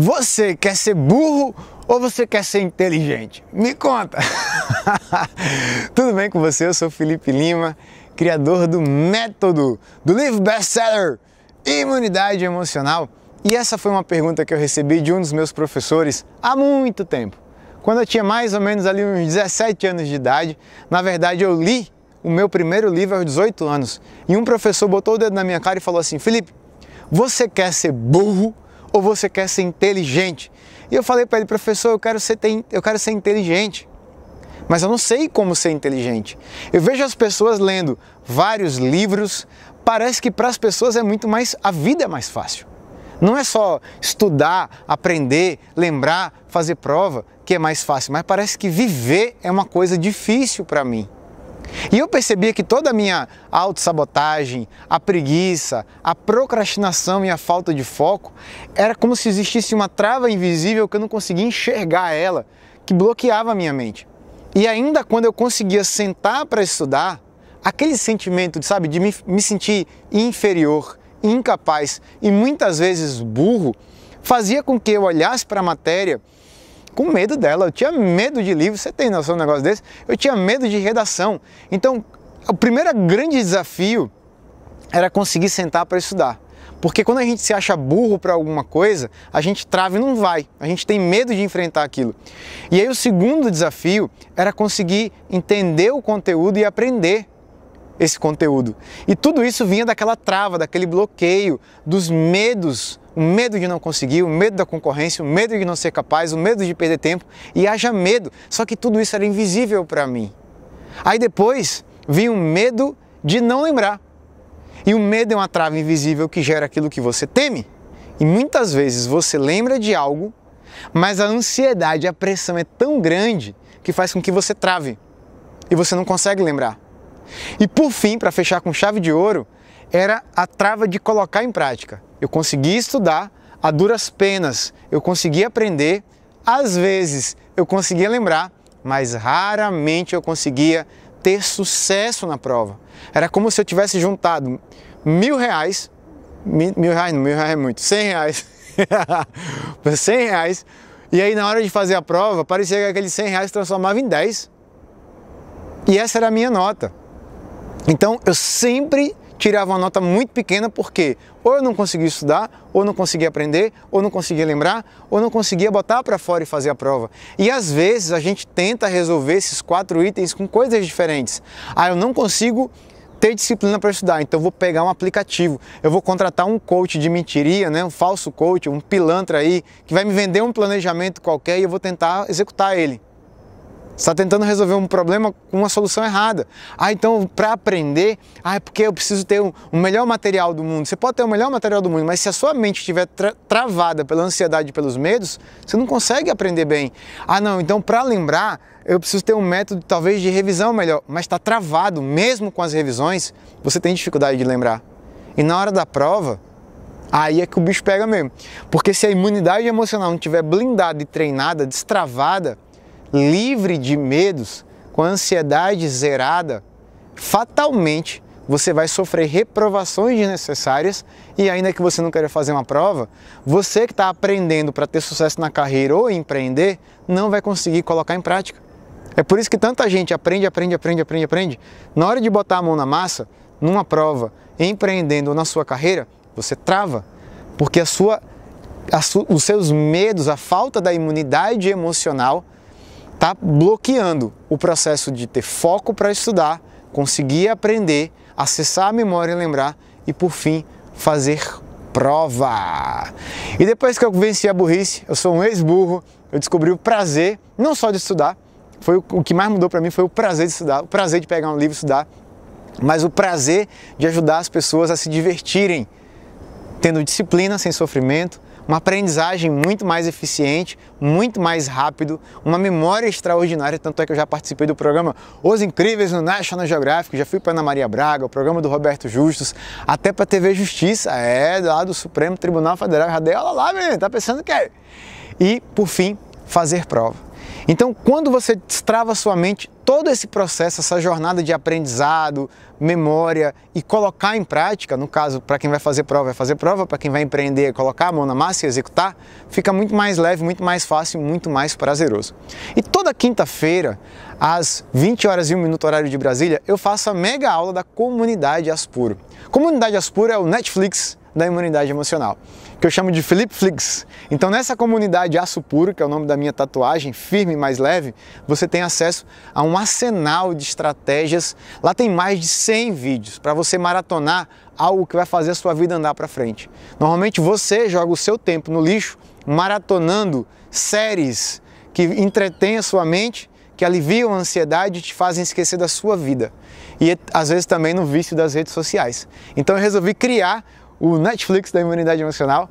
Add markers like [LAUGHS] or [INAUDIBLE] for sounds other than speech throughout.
Você quer ser burro ou você quer ser inteligente? Me conta! [LAUGHS] Tudo bem com você? Eu sou Felipe Lima, criador do método do livro bestseller Imunidade Emocional. E essa foi uma pergunta que eu recebi de um dos meus professores há muito tempo. Quando eu tinha mais ou menos ali uns 17 anos de idade, na verdade eu li o meu primeiro livro aos 18 anos. E um professor botou o dedo na minha cara e falou assim: Felipe, você quer ser burro ou você quer ser inteligente? E eu falei para ele, professor, eu quero, ser, eu quero ser inteligente, mas eu não sei como ser inteligente. Eu vejo as pessoas lendo vários livros, parece que para as pessoas é muito mais, a vida é mais fácil. Não é só estudar, aprender, lembrar, fazer prova que é mais fácil, mas parece que viver é uma coisa difícil para mim. E eu percebia que toda a minha autossabotagem, a preguiça, a procrastinação e a falta de foco era como se existisse uma trava invisível que eu não conseguia enxergar ela, que bloqueava a minha mente. E ainda quando eu conseguia sentar para estudar, aquele sentimento, de, sabe, de me, me sentir inferior, incapaz e muitas vezes burro, fazia com que eu olhasse para a matéria com medo dela, eu tinha medo de livro, você tem noção de um negócio desse? Eu tinha medo de redação. Então, o primeiro grande desafio era conseguir sentar para estudar. Porque quando a gente se acha burro para alguma coisa, a gente trava e não vai. A gente tem medo de enfrentar aquilo. E aí o segundo desafio era conseguir entender o conteúdo e aprender esse conteúdo. E tudo isso vinha daquela trava, daquele bloqueio, dos medos, o medo de não conseguir, o medo da concorrência, o medo de não ser capaz, o medo de perder tempo e haja medo. Só que tudo isso era invisível para mim. Aí depois vinha o medo de não lembrar. E o medo é uma trava invisível que gera aquilo que você teme. E muitas vezes você lembra de algo, mas a ansiedade, a pressão é tão grande que faz com que você trave e você não consegue lembrar. E por fim, para fechar com chave de ouro, era a trava de colocar em prática. Eu consegui estudar a duras penas, eu consegui aprender, às vezes eu conseguia lembrar, mas raramente eu conseguia ter sucesso na prova. Era como se eu tivesse juntado mil reais, mil, reais não, mil reais é muito, cem reais, [LAUGHS] cem reais, e aí na hora de fazer a prova, parecia que aqueles cem reais transformavam em dez. E essa era a minha nota. Então eu sempre tirava uma nota muito pequena porque ou eu não conseguia estudar, ou não conseguia aprender, ou não conseguia lembrar, ou não conseguia botar para fora e fazer a prova. E às vezes a gente tenta resolver esses quatro itens com coisas diferentes. Ah, eu não consigo ter disciplina para estudar, então eu vou pegar um aplicativo, eu vou contratar um coach de mentiria, né, um falso coach, um pilantra aí, que vai me vender um planejamento qualquer e eu vou tentar executar ele está tentando resolver um problema com uma solução errada. Ah, então para aprender, ah, é porque eu preciso ter um, o melhor material do mundo. Você pode ter o melhor material do mundo, mas se a sua mente estiver tra travada pela ansiedade e pelos medos, você não consegue aprender bem. Ah, não, então para lembrar, eu preciso ter um método talvez de revisão melhor, mas está travado, mesmo com as revisões, você tem dificuldade de lembrar. E na hora da prova, aí é que o bicho pega mesmo. Porque se a imunidade emocional não estiver blindada e treinada, destravada, livre de medos, com a ansiedade zerada, fatalmente você vai sofrer reprovações desnecessárias e ainda que você não queira fazer uma prova, você que está aprendendo para ter sucesso na carreira ou empreender, não vai conseguir colocar em prática. É por isso que tanta gente aprende, aprende, aprende, aprende, aprende. Na hora de botar a mão na massa, numa prova, empreendendo ou na sua carreira, você trava, porque a sua, a su, os seus medos, a falta da imunidade emocional está bloqueando o processo de ter foco para estudar, conseguir aprender, acessar a memória e lembrar e, por fim, fazer prova. E depois que eu venci a burrice, eu sou um ex-burro, eu descobri o prazer não só de estudar, foi o que mais mudou para mim foi o prazer de estudar, o prazer de pegar um livro e estudar, mas o prazer de ajudar as pessoas a se divertirem, tendo disciplina sem sofrimento, uma aprendizagem muito mais eficiente, muito mais rápido, uma memória extraordinária, tanto é que eu já participei do programa Os Incríveis no National Geographic, já fui para Ana Maria Braga, o programa do Roberto Justus, até para a TV Justiça, é, lá do Supremo Tribunal Federal, já dei aula lá, menino, tá pensando que é? E, por fim, fazer prova. Então, quando você destrava sua mente, todo esse processo, essa jornada de aprendizado, memória e colocar em prática, no caso, para quem vai fazer prova, é fazer prova, para quem vai empreender, é colocar a mão na massa e executar, fica muito mais leve, muito mais fácil, muito mais prazeroso. E toda quinta-feira, às 20 horas e 1 minuto horário de Brasília, eu faço a mega aula da Comunidade Aspuro. Comunidade Aspuro é o Netflix da imunidade emocional, que eu chamo de Philip Flix. Então, nessa comunidade Aço Puro, que é o nome da minha tatuagem, firme mais leve, você tem acesso a um arsenal de estratégias. Lá tem mais de 100 vídeos para você maratonar algo que vai fazer a sua vida andar para frente. Normalmente você joga o seu tempo no lixo maratonando séries que entretêm a sua mente que aliviam a ansiedade e te fazem esquecer da sua vida. E às vezes também no vício das redes sociais. Então eu resolvi criar o Netflix da imunidade emocional,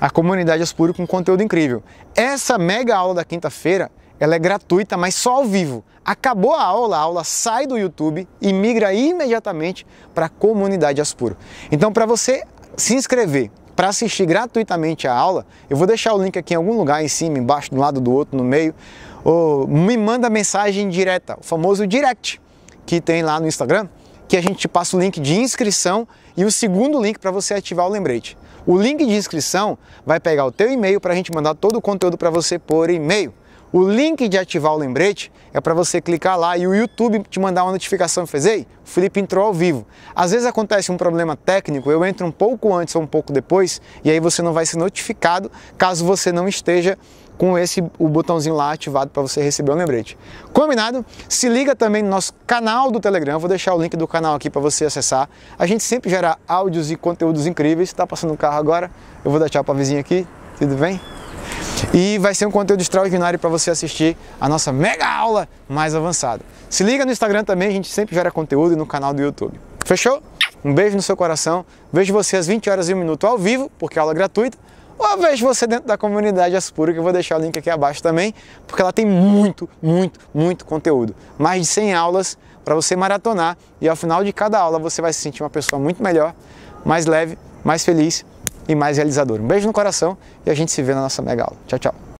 a comunidade Aspuro com conteúdo incrível. Essa mega aula da quinta-feira, ela é gratuita, mas só ao vivo. Acabou a aula, a aula sai do YouTube e migra imediatamente para a comunidade Aspuro. Então, para você se inscrever para assistir gratuitamente a aula, eu vou deixar o link aqui em algum lugar, em cima, embaixo, do lado do outro, no meio, ou me manda mensagem direta, o famoso direct que tem lá no Instagram que a gente te passa o link de inscrição e o segundo link para você ativar o lembrete. O link de inscrição vai pegar o teu e-mail para a gente mandar todo o conteúdo para você por e-mail. O link de ativar o lembrete é para você clicar lá e o YouTube te mandar uma notificação e fazer, o Felipe entrou ao vivo. Às vezes acontece um problema técnico, eu entro um pouco antes ou um pouco depois e aí você não vai ser notificado caso você não esteja com esse o botãozinho lá ativado para você receber o um lembrete. Combinado? Se liga também no nosso canal do Telegram, vou deixar o link do canal aqui para você acessar. A gente sempre gera áudios e conteúdos incríveis. Está passando um carro agora, eu vou dar tchau para a vizinha aqui, tudo bem? E vai ser um conteúdo extraordinário para você assistir a nossa mega aula mais avançada. Se liga no Instagram também, a gente sempre gera conteúdo no canal do YouTube. Fechou? Um beijo no seu coração. Vejo você às 20 horas e um minuto ao vivo, porque a é aula é gratuita ou vejo você dentro da comunidade Aspura, que eu vou deixar o link aqui abaixo também, porque ela tem muito, muito, muito conteúdo. Mais de 100 aulas para você maratonar e ao final de cada aula você vai se sentir uma pessoa muito melhor, mais leve, mais feliz e mais realizadora. Um beijo no coração e a gente se vê na nossa mega aula. Tchau, tchau.